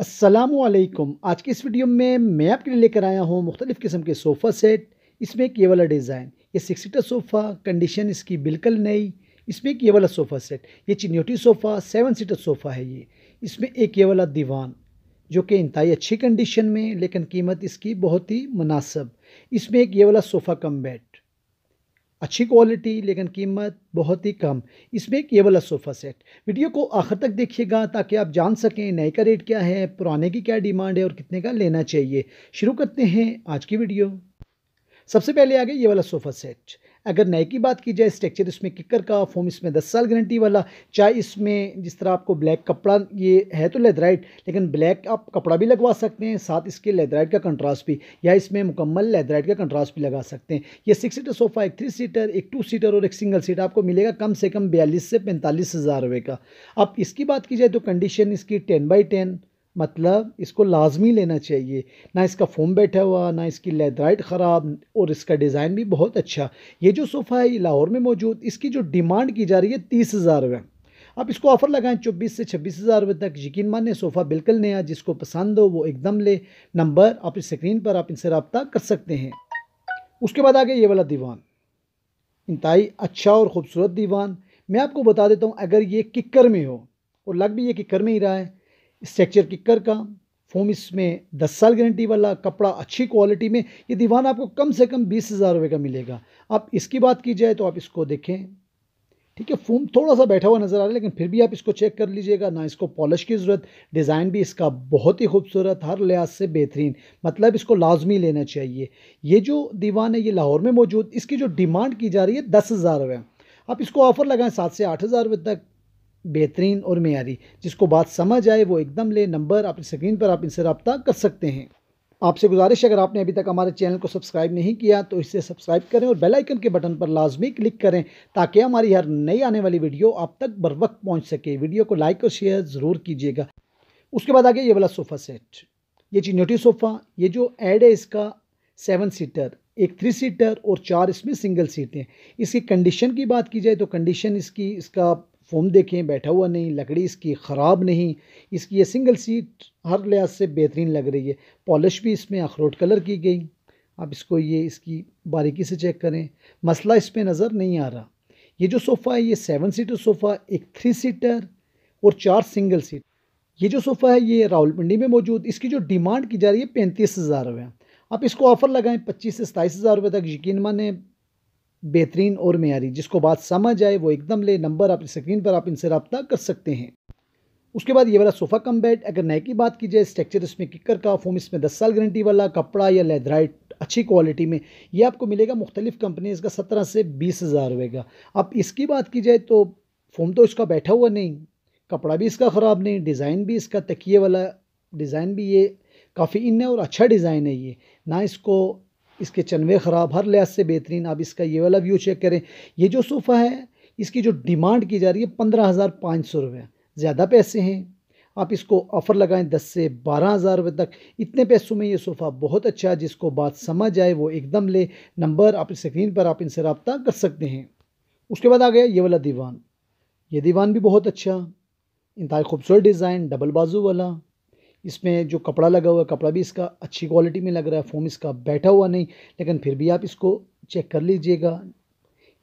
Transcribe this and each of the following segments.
असलकुम आज की इस वीडियो में मैं आपके लिए लेकर आया हूँ मुख्तलिफ़ किस्म के सोफ़ा सेट इसमें एक ये वाला डिज़ाइन ये सिक्स सीटर सोफ़ा कंडीशन इसकी बिल्कुल नई इसमें एक ये वाला सोफ़ा सेट ये Chinioti sofa seven seater sofa है ये इसमें एक ये वाला दीवान जो कि इंतहाई अच्छी कंडीशन में लेकिन कीमत इसकी बहुत ही मुनासब इसमें एक ये वाला सोफ़ा कम बेड अच्छी क्वालिटी लेकिन कीमत बहुत ही कम इसमें केवल सोफ़ा सेट वीडियो को आखिर तक देखिएगा ताकि आप जान सकें नए का रेट क्या है पुराने की क्या डिमांड है और कितने का लेना चाहिए शुरू करते हैं आज की वीडियो सबसे पहले आ गया ये वाला सोफ़ा सेट अगर नए की बात की जाए स्ट्रक्चर इसमें किकर का फोम इसमें दस साल गारंटी वाला चाहे इसमें जिस तरह आपको ब्लैक कपड़ा ये है तो लेदराइट लेकिन ब्लैक आप कपड़ा भी लगवा सकते हैं साथ इसके लेदराइट का कंट्रास्ट भी या इसमें मुकम्मल लेदराइट का कंट्रास्ट भी लगा सकते हैं ये सिक्स सीटर सोफ़ा एक थ्री सीटर एक टू सीटर और एक सिंगल सीट आपको मिलेगा कम से कम बयालीस से पैंतालीस हज़ार रुपये का अब इसकी बात की जाए तो कंडीशन इसकी टेन बाई टेन मतलब इसको लाजमी लेना चाहिए ना इसका फोम बैठा हुआ ना इसकी लेदराइट ख़राब और इसका डिज़ाइन भी बहुत अच्छा ये जो सोफ़ा है ये लाहौर में मौजूद इसकी जो डिमांड की जा रही है तीस हज़ार रुपये आप इसको ऑफ़र लगाएं चौबीस से छब्बीस हज़ार रुपये तक यकीन माने सोफ़ा बिल्कुल नया जिसको पसंद हो वो एकदम ले नंबर आप इस स्क्रीन पर आप इनसे रबता कर सकते हैं उसके बाद आ गया ये वाला दीवान इंतई अच्छा और ख़ूबसूरत दीवान मैं आपको बता देता हूँ अगर ये किकर में हो और लग भी ये किकर में ही रहा है स्ट्रक्चर किकर का फोम इसमें दस साल गारंटी वाला कपड़ा अच्छी क्वालिटी में ये दीवान आपको कम से कम बीस हज़ार रुपये का मिलेगा आप इसकी बात की जाए तो आप इसको देखें ठीक है फोम थोड़ा सा बैठा हुआ नज़र आ रहा है लेकिन फिर भी आप इसको चेक कर लीजिएगा ना इसको पॉलिश की ज़रूरत डिज़ाइन भी इसका बहुत ही खूबसूरत हर लिहाज से बेहतरीन मतलब इसको लाजमी लेना चाहिए ये जो दीवान है ये लाहौर में मौजूद इसकी जो डिमांड की जा रही है दस हज़ार रुपये आप इसको ऑफ़र लगाएं सात से आठ हज़ार रुपये तक बेहतरीन और मैारी जिसको बात समझ आए वो एकदम ले नंबर अपनी स्क्रीन पर आप इनसे रब्ता कर सकते हैं आपसे गुजारिश अगर आपने अभी तक हमारे चैनल को सब्सक्राइब नहीं किया तो इसे सब्सक्राइब करें और बेल आइकन के बटन पर लाजमी क्लिक करें ताकि हमारी हर नई आने वाली वीडियो आप तक बर वक्त पहुँच सके वीडियो को लाइक और शेयर ज़रूर कीजिएगा उसके बाद आ गया ये वाला सोफ़ा सेट ये नोटी सोफ़ा ये जो एड है इसका सेवन सीटर एक थ्री सीटर और चार इसमें सिंगल सीटें इसकी कंडीशन की बात की जाए तो कंडीशन इसकी इसका फोम देखें बैठा हुआ नहीं लकड़ी इसकी ख़राब नहीं इसकी ये सिंगल सीट हर लिहाज से बेहतरीन लग रही है पॉलिश भी इसमें अखरोट कलर की गई आप इसको ये इसकी बारीकी से चेक करें मसला इस पर नज़र नहीं आ रहा ये जो सोफ़ा है ये सेवन सीटर सोफ़ा एक थ्री सीटर और चार सिंगल सीट ये जो सोफ़ा है ये रावलपिंडी में मौजूद इसकी जो डिमांड की जा रही है पैंतीस हज़ार रुपये आप इसको ऑफ़र लगाएं पच्चीस से सताईस हज़ार रुपये तक यकीन माने बेहतरीन और मैारी जिसको बात समझ आए वो एकदम ले नंबर आप स्क्रीन पर आप इनसे रबता कर सकते हैं उसके बाद ये वाला सोफ़ा कम बेड अगर नए की बात की जाए स्ट्रक्चर इसमें किकर का फोम इसमें दस साल गारंटी वाला कपड़ा या लेदराइट अच्छी क्वालिटी में ये आपको मिलेगा मुख्तलिफ कंपनीज़ का सत्रह से बीस हज़ार रुपये का अब इसकी बात की जाए तो फोम तो इसका बैठा हुआ नहीं कपड़ा भी इसका ख़राब नहीं डिज़ाइन भी इसका तकिए वाला डिज़ाइन भी ये काफ़ी इन है और अच्छा डिज़ाइन है ये ना इसको इसके चनवे ख़राब हर लिहाज से बेहतरीन आप इसका ये वाला व्यू चेक करें ये जो सोफ़ा है इसकी जो डिमांड की जा रही है पंद्रह हज़ार पाँच सौ रुपये ज़्यादा पैसे हैं आप इसको ऑफ़र लगाएं दस से बारह हज़ार रुपये तक इतने पैसों में ये सोफ़ा बहुत अच्छा है जिसको बात समझ आए वो एकदम ले नंबर आप स्क्रीन पर आप इनसे रबता कर सकते हैं उसके बाद आ गया ये वाला दीवान ये दीवान भी बहुत अच्छा इंतहा खूबसूरत डिज़ाइन डबल बाजू वाला इसमें जो कपड़ा लगा हुआ है कपड़ा भी इसका अच्छी क्वालिटी में लग रहा है फोम इसका बैठा हुआ नहीं लेकिन फिर भी आप इसको चेक कर लीजिएगा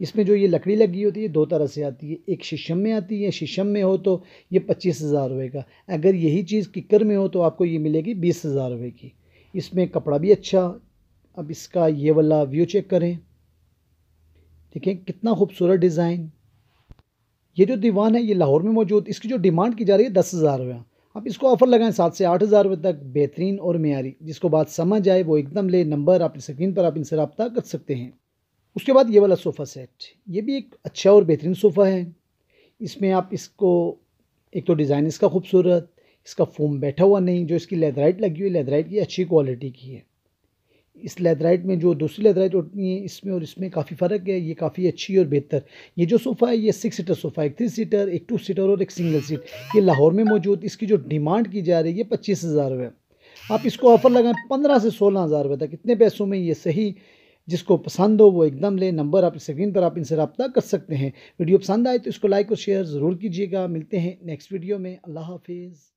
इसमें जो ये लकड़ी लगी होती है दो तरह से आती है एक शीशम में आती है शीशम में हो तो ये पच्चीस हज़ार रुपये का अगर यही चीज़ किकर में हो तो आपको ये मिलेगी बीस हज़ार रुपये की इसमें कपड़ा भी अच्छा अब इसका ये वाला व्यू चेक करें देखें कितना खूबसूरत डिज़ाइन ये जो दीवान है ये लाहौर में मौजूद इसकी जो डिमांड की जा रही है दस हज़ार रुपया आप इसको ऑफ़र लगाएं सात से आठ हज़ार रुपये तक बेहतरीन और मैारी जिसको बात समझ आए वो एकदम ले नंबर आपकी स्क्रीन पर आप इनसे रबता कर सकते हैं उसके बाद ये वाला सोफ़ा सेट ये भी एक अच्छा और बेहतरीन सोफ़ा है इसमें आप इसको एक तो डिज़ाइन इसका खूबसूरत इसका फोम बैठा हुआ नहीं जो इसकी लेदराइट लगी हुई लेदराइट की अच्छी क्वालिटी की है इस लेदराइट में जो दूसरी लेदराइट होती है इसमें और इसमें काफ़ी फ़र्क है ये काफ़ी अच्छी और बेहतर ये जो सोफ़ा है ये सिक्स सीटर सोफ़ा एक थ्री सीटर एक टू सीटर और एक सिंगल सीट ये लाहौर में मौजूद इसकी जो डिमांड की जा रही है पच्चीस हज़ार रुपये आप इसको ऑफ़र लगाएं पंद्रह से सोलह हज़ार रुपये तक इतने पैसों में ये सही जिसको पसंद हो वो एकदम ले नंबर आप स्क्रीन पर आप इनसे रब्ता कर सकते हैं वीडियो पसंद आए तो इसको लाइक और शेयर ज़रूर कीजिएगा मिलते हैं नेक्स्ट वीडियो में अल्लाह हाफिज़